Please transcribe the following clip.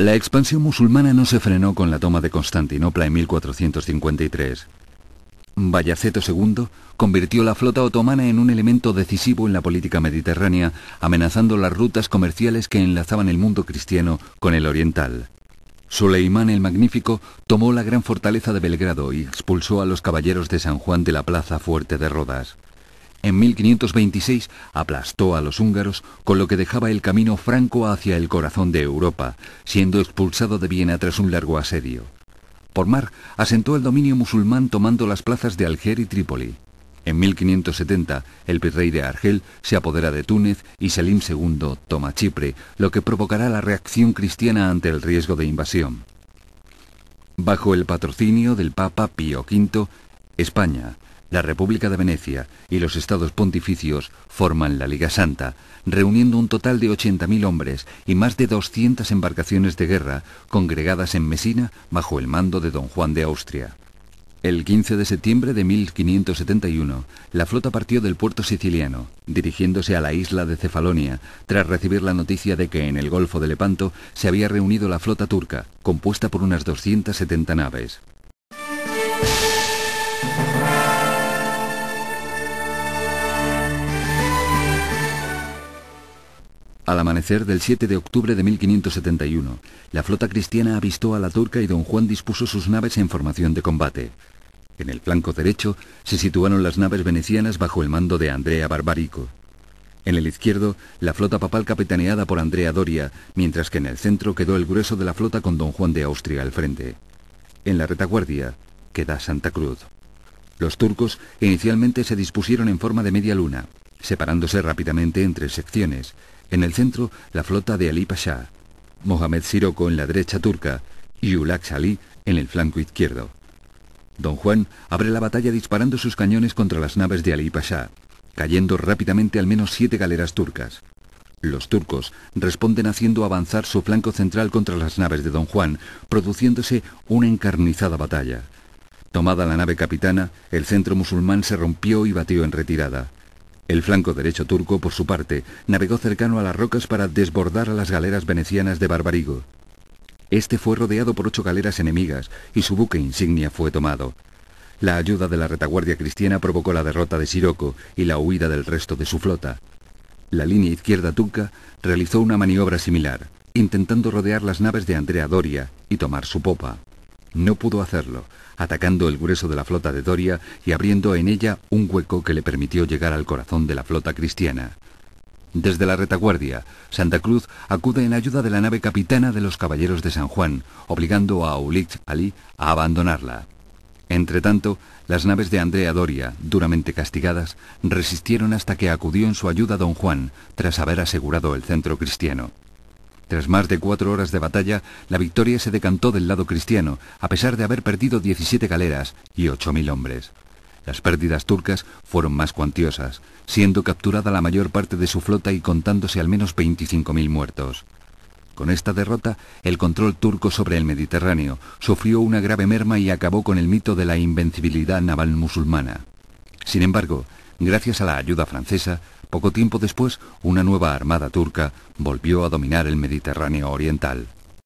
La expansión musulmana no se frenó con la toma de Constantinopla en 1453. Bayaceto II convirtió la flota otomana en un elemento decisivo en la política mediterránea, amenazando las rutas comerciales que enlazaban el mundo cristiano con el oriental. Suleimán el Magnífico tomó la gran fortaleza de Belgrado y expulsó a los caballeros de San Juan de la Plaza Fuerte de Rodas. En 1526 aplastó a los húngaros, con lo que dejaba el camino franco hacia el corazón de Europa, siendo expulsado de Viena tras un largo asedio. Por mar, asentó el dominio musulmán tomando las plazas de Alger y Trípoli. En 1570, el virrey de Argel se apodera de Túnez y Selim II toma Chipre, lo que provocará la reacción cristiana ante el riesgo de invasión. Bajo el patrocinio del Papa Pío V, España, la República de Venecia y los estados pontificios forman la Liga Santa, reuniendo un total de 80.000 hombres y más de 200 embarcaciones de guerra congregadas en Mesina bajo el mando de don Juan de Austria. El 15 de septiembre de 1571, la flota partió del puerto siciliano, dirigiéndose a la isla de Cefalonia, tras recibir la noticia de que en el Golfo de Lepanto se había reunido la flota turca, compuesta por unas 270 naves. Al amanecer del 7 de octubre de 1571, la flota cristiana avistó a la turca y don Juan dispuso sus naves en formación de combate. En el flanco derecho se situaron las naves venecianas bajo el mando de Andrea Barbarico. En el izquierdo, la flota papal capitaneada por Andrea Doria, mientras que en el centro quedó el grueso de la flota con don Juan de Austria al frente. En la retaguardia queda Santa Cruz. Los turcos inicialmente se dispusieron en forma de media luna, separándose rápidamente en tres secciones, en el centro, la flota de Ali Pasha, Mohamed Siroco en la derecha turca y Ulak Salih en el flanco izquierdo. Don Juan abre la batalla disparando sus cañones contra las naves de Ali Pasha, cayendo rápidamente al menos siete galeras turcas. Los turcos responden haciendo avanzar su flanco central contra las naves de Don Juan, produciéndose una encarnizada batalla. Tomada la nave capitana, el centro musulmán se rompió y batió en retirada. El flanco derecho turco, por su parte, navegó cercano a las rocas para desbordar a las galeras venecianas de Barbarigo. Este fue rodeado por ocho galeras enemigas y su buque insignia fue tomado. La ayuda de la retaguardia cristiana provocó la derrota de Siroco y la huida del resto de su flota. La línea izquierda turca realizó una maniobra similar, intentando rodear las naves de Andrea Doria y tomar su popa. No pudo hacerlo, atacando el grueso de la flota de Doria y abriendo en ella un hueco que le permitió llegar al corazón de la flota cristiana. Desde la retaguardia, Santa Cruz acude en ayuda de la nave capitana de los Caballeros de San Juan, obligando a Ulick Ali a abandonarla. Entretanto, las naves de Andrea Doria, duramente castigadas, resistieron hasta que acudió en su ayuda don Juan, tras haber asegurado el centro cristiano. Tras más de cuatro horas de batalla, la victoria se decantó del lado cristiano, a pesar de haber perdido 17 galeras y 8.000 hombres. Las pérdidas turcas fueron más cuantiosas, siendo capturada la mayor parte de su flota y contándose al menos 25.000 muertos. Con esta derrota, el control turco sobre el Mediterráneo sufrió una grave merma y acabó con el mito de la invencibilidad naval musulmana. Sin embargo, gracias a la ayuda francesa, poco tiempo después, una nueva armada turca volvió a dominar el Mediterráneo oriental.